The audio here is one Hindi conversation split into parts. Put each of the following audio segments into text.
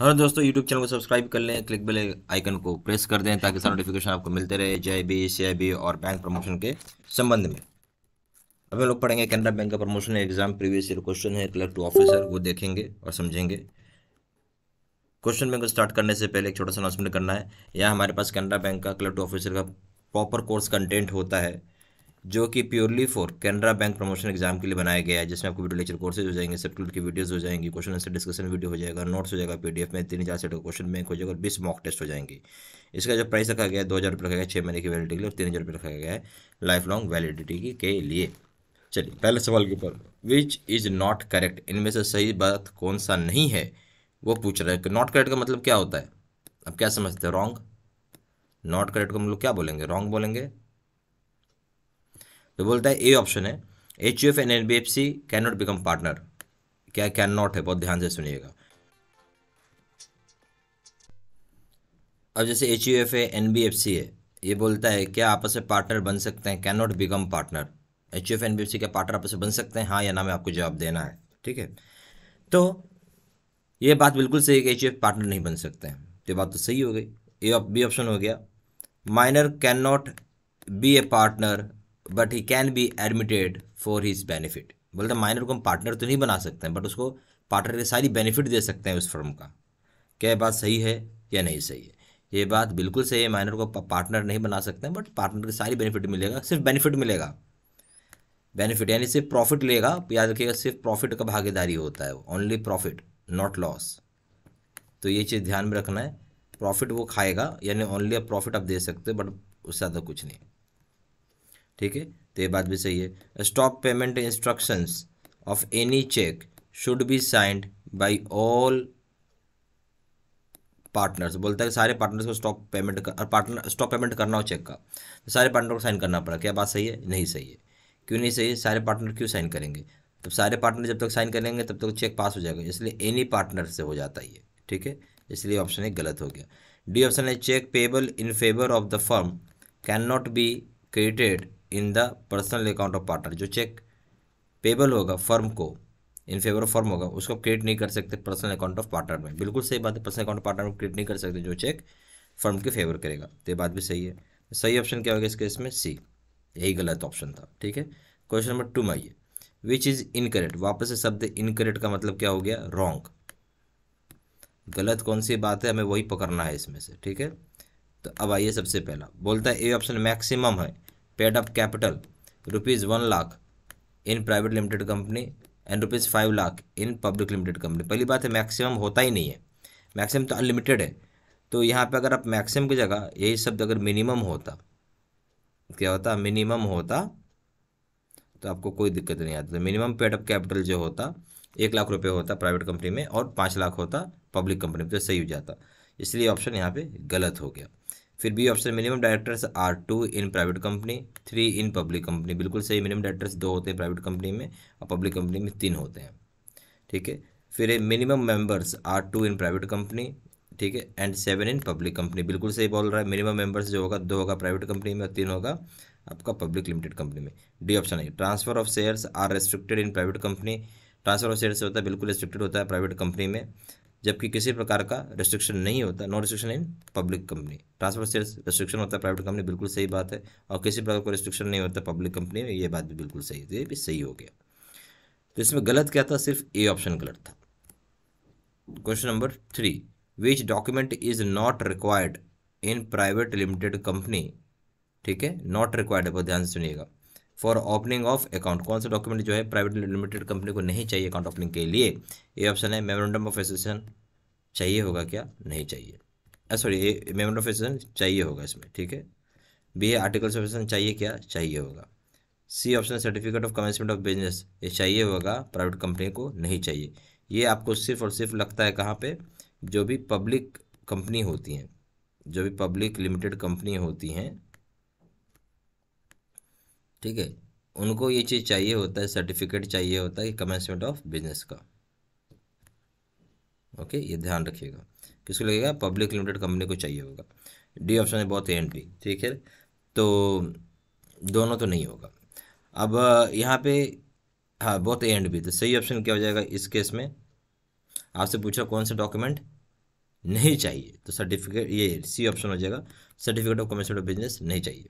हेलो हाँ दोस्तों यूट्यूब चैनल को सब्सक्राइब कर लें क्लिक बेल आइकन को प्रेस कर दें ताकि सारा नोटिफिकेशन आपको मिलते रहे जे बी सी बी और बैंक प्रमोशन के संबंध में अब हम लोग पढ़ेंगे कैनरा बैंक का promotion exam previous year question है क्लर्क टू ऑफिसर वो देखेंगे और समझेंगे क्वेश्चन बैंक को स्टार्ट करने से पहले एक छोटा सा अनाउंसमेंट करना है यहाँ हमारे पास कैनरा बैंक का क्लर्क टू ऑफिसर का प्रॉपर कोर्स कंटेंट होता है जो कि purely for Canara bank promotion exam के लिए बनाया गया है जिसमें आपको वीडियो लेक्चर कोर्सेज हो जाएंगे सब्जेक्ट की वीडियोस हो जाएंगी क्वेश्चन आंसर डिस्कशन वीडियो हो जाएगा नोट्स हो जाएगा पीडीएफ में तीन चार सेट का क्वेश्चन बैंक हो जाएगा और बीस मॉक टेस्ट हो जाएंगे इसका जो प्राइस रखा गया है दो हज़ार रुपये रखा गया छः महीने की वैलिडिटी के लिए और तीन हज़ार रुपये रखा गया है लाइफ लॉन्ग वैलिडिटी के लिए चलिए पहले सवाल के ऊपर विच इज़ नॉट करेक्ट इनमें से सही बात कौन सा नहीं है वो पूछ रहा है नॉट करेक्ट का मतलब क्या होता है आप क्या समझते हैं रॉन्ग नॉट करेक्ट का मतलब क्या बोलेंगे रॉन्ग बोलेंगे तो बोलता है ए ऑप्शन है H U F N N B F C can not become partner क्या कैन नॉट है बहुत ध्यान से सुनिएगा अब जैसे एच यू एफ है एन बी एफ सी है ये बोलता है क्या आपस में पार्टनर बन सकते हैं can not become partner H U F N B F C क्या पार्टनर आपस में बन सकते हैं हाँ या ना मैं आपको जवाब देना है ठीक है तो ये बात बिल्कुल सही है कि एच यू एफ पार्टनर नहीं बन सकते हैं तो ये बात तो सही हो गई ए बी ऑप्शन हो गया minor can not be a partner but he can be admitted for his benefit बोलते माइनर को हम पार्टनर तो नहीं बना सकते हैं बट उसको पार्टनर के सारी बेनिफिट दे सकते हैं उस फर्म का क्या बात सही है या नहीं सही है ये बात बिल्कुल सही है माइनर को पार्टनर नहीं बना सकते हैं बट पार्टनर के सारी बेनिफिट मिलेगा सिर्फ बेनिफिट मिलेगा बेनिफिट यानी सिर्फ प्रॉफिट लेगा याद रखिएगा सिर्फ प्रॉफिट का भागीदारी होता है ओनली प्रॉफिट नॉट लॉस तो ये चीज़ ध्यान में रखना है प्रॉफिट वो खाएगा यानी ओनली आप प्रॉफिट आप दे सकते हो बट उससे ज़्यादा कुछ नहीं ठीक है तो ये बात भी सही है stop payment instructions of any cheque should be signed by all partners बोलता है सारे पार्टनर्स को स्टॉक पेमेंट कर पार्टनर स्टॉक पेमेंट करना हो चेक का तो सारे पार्टनर को साइन करना पड़ा क्या बात सही है नहीं सही है क्यों नहीं सही है सारे पार्टनर क्यों साइन करेंगे तब सारे पार्टनर जब तक साइन करेंगे तब तक चेक पास हो जाएगा इसलिए एनी पार्टनर से हो जाता है ये ठीक है इसलिए ऑप्शन ए गलत हो गया डी ऑप्शन है cheque payable in favour of the firm can not be credited in the personal account of partner जो चेक पेबल होगा फर्म को इन फेवर ऑफ फर्म होगा उसको क्रिएट नहीं कर सकते पर्सनल अकाउंट ऑफ पार्टनर में बिल्कुल सही बात है पर्सनल अकाउंट ऑफ पार्टनर में क्रिएट नहीं कर सकते जो चेक फर्म के फेवर करेगा तो ये बात भी सही है सही ऑप्शन क्या होगा इसके इसमें सी यही गलत ऑप्शन था ठीक है क्वेश्चन नंबर टू में आइए विच इज़ इनकरेक्ट वापस से शब्द इनकरेक्ट का मतलब क्या हो गया रॉन्ग गलत कौन सी बात है हमें वही पकड़ना है इसमें से ठीक है तो अब आइए सबसे पहला बोलता है ए ऑप्शन मैक्सिमम है paid up capital rupees one lakh in private limited company and rupees five lakh in public limited company पहली बात है मैक्सिमम होता ही नहीं है मैक्सिमम तो अनलिमिटेड है तो यहाँ पे अगर आप मैक्सिमम की जगह यही शब्द अगर मिनिमम होता क्या होता मिनिमम होता तो आपको कोई दिक्कत नहीं आती तो मिनिमम अप कैपिटल जो होता एक लाख रुपये होता प्राइवेट कंपनी में और पाँच लाख होता पब्लिक कंपनी में तो सही हो जाता इसलिए ऑप्शन यहाँ पर गलत हो गया फिर B option minimum directors are two in private company three in public company बिल्कुल सही मिनिमम डायरेक्टर्स दो होते हैं प्राइवेट कंपनी में और पब्लिक कंपनी में तीन होते हैं ठीक है फिर minimum members are two in private company ठीक है and seven in public company बिल्कुल सही बोल रहा है मिनिमम मेंबर्स जो होगा दो होगा प्राइवेट कंपनी में और तीन होगा आपका पब्लिक लिमिटेड कंपनी में डी ऑप्शन है transfer of shares are restricted in private company transfer of shares होता है बिल्कुल रेस्ट्रिक्टेड होता है प्राइवेट कंपनी में जबकि किसी प्रकार का रेस्ट्रिक्शन नहीं होता no restriction in public company transfer से रिस्ट्रिक्शन होता है प्राइवेट कंपनी बिल्कुल सही बात है और किसी प्रकार का रिस्ट्रिक्शन नहीं होता पब्लिक कंपनी में ये बात भी बिल्कुल सही थी तो ये भी सही हो गया तो इसमें गलत क्या था सिर्फ ए ऑप्शन गलत था question number three which document is not required in private limited company ठीक है नॉट रिक्वायर्ड है बहुत ध्यान से सुनिएगा फॉर ओपनिंग ऑफ अकाउंट कौन सा डॉक्यूमेंट जो है प्राइवेट लिमिटेड कंपनी को नहीं चाहिए अकाउंट ओपनिंग के लिए ये ऑप्शन है मेमोरेंडम ऑफ एसोसिएशन चाहिए होगा क्या नहीं चाहिए सॉरी मेमोरेंडम ऑफ एसोसिएशन चाहिए होगा इसमें ठीक है बी है आर्टिकल्स ऑफ एसोसिएशन चाहिए क्या चाहिए होगा C option certificate of commencement of business ये चाहिए होगा प्राइवेट कंपनी को नहीं चाहिए ये आपको सिर्फ और सिर्फ लगता है कहाँ पे जो भी पब्लिक कंपनी होती हैं जो भी पब्लिक लिमिटेड कंपनी होती हैं ठीक है उनको ये चीज़ चाहिए होता है सर्टिफिकेट चाहिए होता है कमेंसमेंट ऑफ बिजनेस का ओके ये ध्यान रखिएगा किसको लगेगा पब्लिक लिमिटेड कंपनी को चाहिए होगा डी ऑप्शन है बहुत ए एंड बी ठीक है तो दोनों तो नहीं होगा अब यहाँ पे हाँ बहुत ए एंड बी तो सही ऑप्शन क्या हो जाएगा इस केस में आपसे पूछा कौन सा डॉक्यूमेंट नहीं चाहिए तो सर्टिफिकेट ये सी ऑप्शन हो जाएगा certificate of commencement of business नहीं चाहिए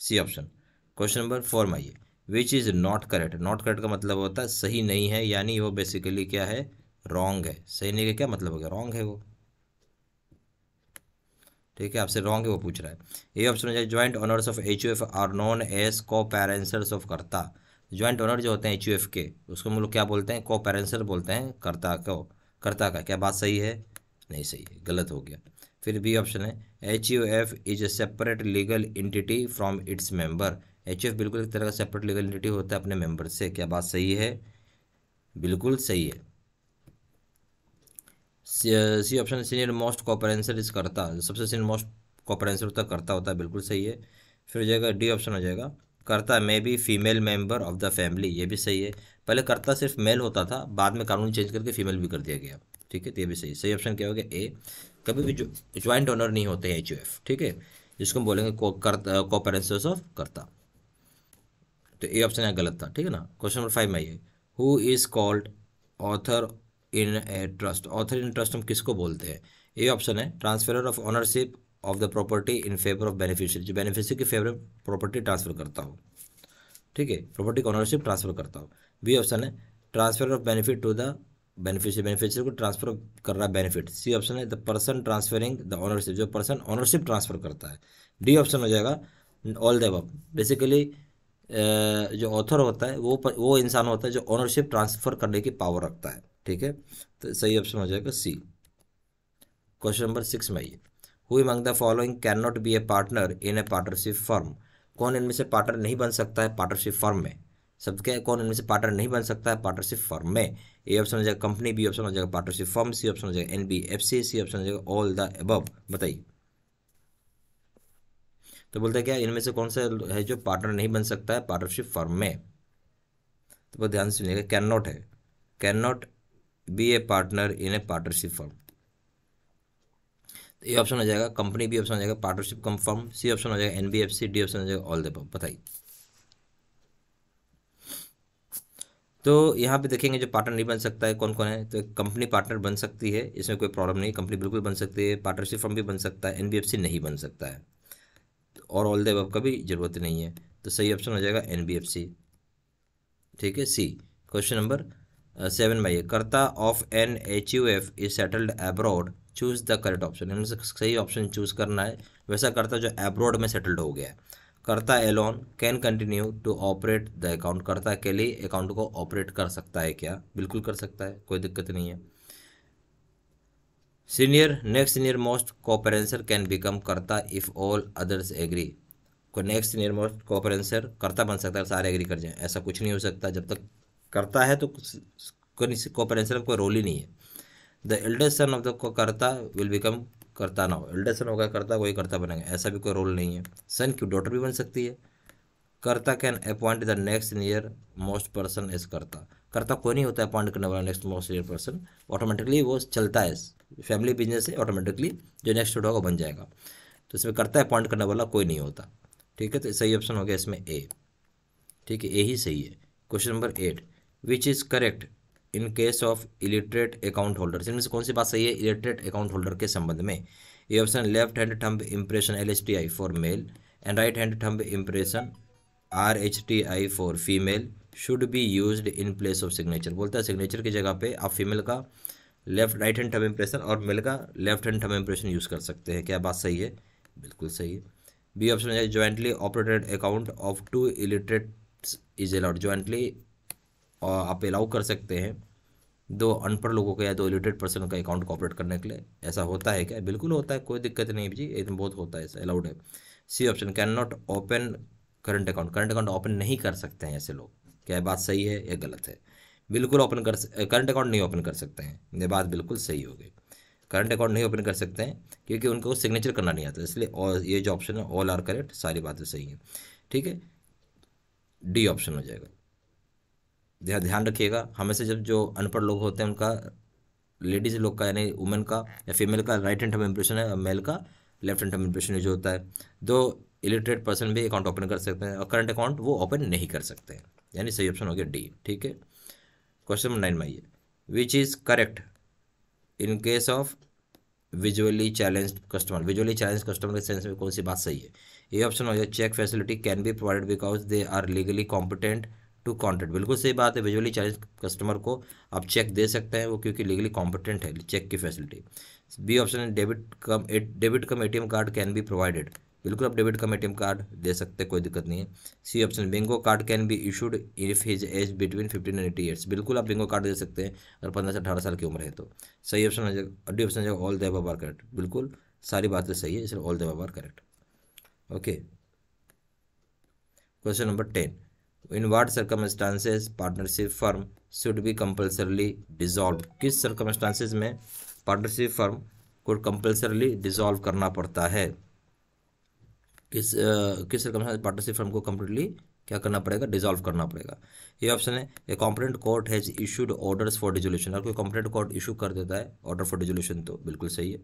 C option question number four में आइए which is not correct not correct का मतलब होता है सही नहीं है यानी वो बेसिकली क्या है रॉन्ग है सही नहीं का क्या मतलब हो गया रॉन्ग है वो ठीक है आपसे रॉन्ग है वो पूछ रहा है ये ऑप्शन हो जाए joint owners of H U F are known as coparceners of Karta joint owner जो होते हैं एच यू एफ के उसको हम लोग क्या बोलते हैं को पेरेंसर बोलते हैं करता को करता का क्या बात सही है नहीं सही है गलत हो गया फिर बी ऑप्शन है H U F is a separate legal entity from its member H F बिल्कुल एक तरह का सेपरेट लीगल एंटिटी होता है अपने मेंबर से क्या बात सही है बिल्कुल सही है C option senior most coparcener is Karta सबसे सीनियर मोस्ट कॉपरेंसर होता करता होता है बिल्कुल सही है फिर हो जाएगा डी ऑप्शन हो जाएगा Karta may be female member of the family ये भी सही है पहले करता सिर्फ मेल होता था बाद में कानून चेंज करके फीमेल भी कर दिया गया ठीक है तो ये भी सही सही ऑप्शन क्या हो गया ए कभी भी ज्वाइंट ऑनर नहीं होते हैं एच ठीक है जिसको हम बोलेंगे कॉपरेंसर्स ऑफ करता तो ए ऑप्शन यहाँ गलत था ठीक है ना क्वेश्चन नंबर फाइव में आइए who is called author in a trust author in trust हम किसको बोलते हैं ए ऑप्शन है transfer of ownership of the property in favour of beneficiary जो बेनिफिशियरी के फेवर प्रॉपर्टी ट्रांसफर करता हो ठीक है प्रॉपर्टी का ऑनरशिप ट्रांसफर करता हो बी ऑप्शन है transfer of benefit to the beneficiary beneficiary को ट्रांसफर कर रहा है बेनिफिट सी ऑप्शन है the person transferring the ownership जो पर्सन ऑनरशिप ट्रांसफर करता है डी ऑप्शन हो जाएगा ऑल द अब बेसिकली जो ऑथर होता है वो पर, वो इंसान होता है जो ओनरशिप ट्रांसफर करने की पावर रखता है ठीक है तो सही ऑप्शन हो जाएगा सी क्वेश्चन नंबर सिक्स में आइए who among the following can not be a partner in a partnership firm कौन इनमें से पार्टनर नहीं बन सकता है पार्टनरशिप फर्म में शब्द क्या है कौन इनमें से पार्टनर नहीं बन सकता है पार्टनरशिप फर्म में ए ऑप्शन हो जाएगा कंपनी बी ऑप्शन हो जाएगा पार्टनरशिप फर्म सी ऑप्शन हो जाएगा N B F C C option हो जाएगा ऑल द अबव बताइए तो बोलते हैं क्या इनमें से कौन सा है जो पार्टनर नहीं बन सकता है पार्टनरशिप फर्म में तो बहुत ध्यान से सुनिएगा कैन नॉट है can not be a partner in a partnership firm तो ये ऑप्शन हो जाएगा कंपनी बी ऑप्शन हो जाएगा partnership cum firm C option हो जाएगा N B F C D option हो जाएगा ऑल द बताइए तो यहाँ पे देखेंगे जो पार्टनर नहीं बन सकता है कौन कौन है तो कंपनी पार्टनर बन सकती है इसमें कोई प्रॉब्लम नहीं कंपनी बिल्कुल बन सकती है पार्टनरशिप फर्म भी बन सकता है एन नहीं बन सकता है और ऑल दब का भी ज़रूरत नहीं है तो सही ऑप्शन हो जाएगा एन बी एफ सी ठीक है C question number seven by Karta of an H U F is settled abroad choose the correct option से सही ऑप्शन चूज़ करना है वैसा करता जो एब्रॉड में सेटल्ड हो गया है Karta alone can continue to operate the account के अकेले अकाउंट को ऑपरेट कर सकता है क्या बिल्कुल कर सकता है कोई दिक्कत नहीं है senior next senior most coparcener can become Karta if all others agree कोई को नेक्स्ट नियर मोस्ट कॉपरेंसर करता बन सकता है सारे एग्री कर जाए ऐसा कुछ नहीं हो सकता जब तक करता है तो कॉपरेंसर का कोई रोल ही नहीं है the eldest son of the को करता विल बिकम करता ना हो एल्डेस्ट सन होगा करता वही करता बनेगा ऐसा भी कोई रोल नहीं है सन की डॉटर भी बन सकती है Karta can appoint the next near most person is Karta Karta कोई नहीं होता अपॉइंट करने वाला next most near person automatically वो चलता है फैमिली बिजनेस है ऑटोमेटिकली जो नेक्स्ट वर्ड होगा बन जाएगा तो इसमें करता है अपॉइंट करने वाला कोई नहीं होता ठीक है तो सही ऑप्शन हो गया इसमें ए ठीक है ए ही सही है question number eight which is correct in case of illiterate account holder इनमें से कौन सी बात सही है इलिटरेट अकाउंट होल्डर के संबंध में ये option left hand thumb impression L H T I for male and right hand thumb impression R H T I for female should be use in place of signature बोलता है सिग्नेचर की जगह पे आप फीमेल का left right hand thumb impression और मिलकर का left hand thumb impression use कर सकते हैं क्या बात सही है बिल्कुल सही है बी ऑप्शन है jointly operated account of two illiterate is allowed jointly आप अलाउ कर सकते हैं दो अनपढ़ लोगों का या दो इलिटरेट पर्सन का अकाउंट कॉपरेट करने के लिए ऐसा होता है क्या बिल्कुल होता है कोई दिक्कत नहीं जी एकदम तो बहुत होता है ऐसा अलाउड है C option can not open current account current account open नहीं कर सकते हैं ऐसे लोग क्या बात सही है या गलत है बिल्कुल ओपन कर करंट अकाउंट नहीं ओपन कर सकते हैं ये बात बिल्कुल सही हो गई करंट अकाउंट नहीं ओपन कर सकते हैं क्योंकि उनको सिग्नेचर करना नहीं आता इसलिए ये जो ऑप्शन है ऑल आर करेक्ट सारी बातें सही हैं ठीक है डी ऑप्शन हो जाएगा ध्यान ध्यान रखिएगा हमेशा जब जो अनपढ़ लोग होते हैं उनका लेडीज लोग का यानी वुमेन का या फीमेल का राइट हैंड टर्म इम्प्रेशन है मेल का लेफ्ट हैंड टर्म इंप्रेशन यूज होता है दो इलिटरेट पर्सन भी अकाउंट ओपन कर सकते हैं और करंट अकाउंट वो ओपन नहीं कर सकते हैं यानी सही ऑप्शन हो गया डी ठीक है क्वेश्चन नंबर नाइन में आइए which is correct in case of visually challenge customer visually challenge customer के सेंस में कौन सी बात सही है ये ऑप्शन हो जाए cheque facility can be provide because they are legally competent to contact बिल्कुल सही बात है विजुअली चैलेंज कस्टमर को आप चेक दे सकते हैं वो क्योंकि लीगली कॉम्पिटेंट है चेक की फैसिलिटी बी ऑप्शन है debit cum debit cum M card can be provided बिल्कुल आप डेबिट कम एटीएम कार्ड दे सकते हैं कोई दिक्कत नहीं है C option bingo card can be issued if his age between fifteen and eighty years बिल्कुल आप बिंगो कार्ड दे सकते हैं अगर पंद्रह से अठारह साल की उम्र है तो सही ऑप्शन हो जाएगा ऑप्शन हो जाएगा ऑल द अबाव करेक्ट बिल्कुल सारी बातें सही है इसलिए all the above correct okay question number ten in what circumstances partnership firm should be compulsorily dissolve किस सर्कमस्टांसेज में पार्टनरशिप फर्म को कंपल्सरली डिजॉल्व करना पड़ता है किस uh, किस पार्टनरशिप फर्म को कम्प्लीटली क्या करना पड़ेगा डिजॉल्व करना पड़ेगा ये ऑप्शन है A competent court has issued orders for dissolution अगर कोई कॉम्पिटेंट कोर्ट इशू कर देता है ऑर्डर फॉर डिजोल्यूशन तो बिल्कुल सही है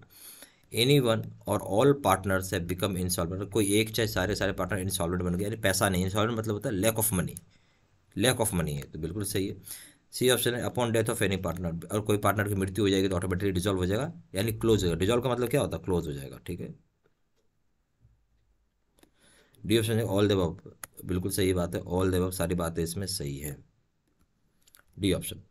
एनी वन और ऑल पार्टनर्स है बिकम इंसॉल्वेंट कोई एक चाहे सारे सारे पार्टनर इंसॉल्वेंट बन गए यानी पैसा नहीं इंसॉल्वेंट मतलब होता है lack of money lack of money है तो बिल्कुल सही है सी ऑप्शन है upon death of any partner और कोई पार्टनर की मृत्यु हो जाएगी तो ऑटोमेटिकली डिजॉल्व हो जाएगा यानी क्लोज हो जाएगा डिजॉल्व का मतलब क्या होता है क्लोज हो जाएगा ठीक है डी ऑप्शन है ऑल देव बिल्कुल सही बात है ऑल देव सारी बातें इसमें सही है डी ऑप्शन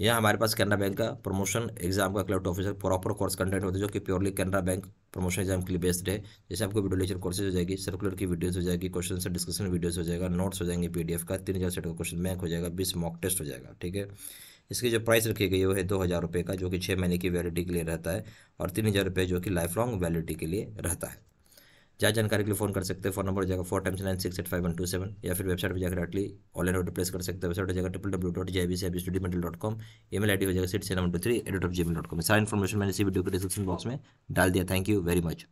यहाँ हमारे पास कैनरा बैंक का प्रमोशन एग्जाम का क्लाउट ऑफिसर प्रॉपर कोर्स कंटेंट होते हैं जो कि purely Canara bank promotion exam के लिए बेस्ड है जैसे आपको वीडियो लेक्चर कोर्सेज हो जाएगी सर्कुलर की वीडियोस हो जाएगी क्वेश्चन से डिस्कशन वीडियोस हो जाएगा नोट्स हो जाएंगे पी का तीन हज़ार सेट का क्वेश्चन बैंक हो जाएगा बीस मॉक टेस्ट हो जाएगा ठीक है इसकी जो प्राइस रखी गई वो है दो हज़ार रुपये का जो कि छः महीने की वैलिडी के लिए रहता है और तीन हज़ार रुपये जो कि लाइफ लॉन्ग वैलिडी के लिए रहता है जहाँ जानकारी के लिए फोन कर सकते हैं फोन नंबर जाएगा four times nine six eight five one two seven या फिर वेबसाइट पर जाकर डायरेक्टली ऑनलाइन ऑर्डर प्लेस कर सकते हैं वेबसाइट जाएगा triple W dot J B C I study medal dot com e mail I D हो जाएगा six seven two three eight of G mail dot com सारा इन्फॉर्मेशन मैंने इसी वीडियो के डिस्क्रिप्शन बॉक्स में डाल दिया थैंक यू वेरी मच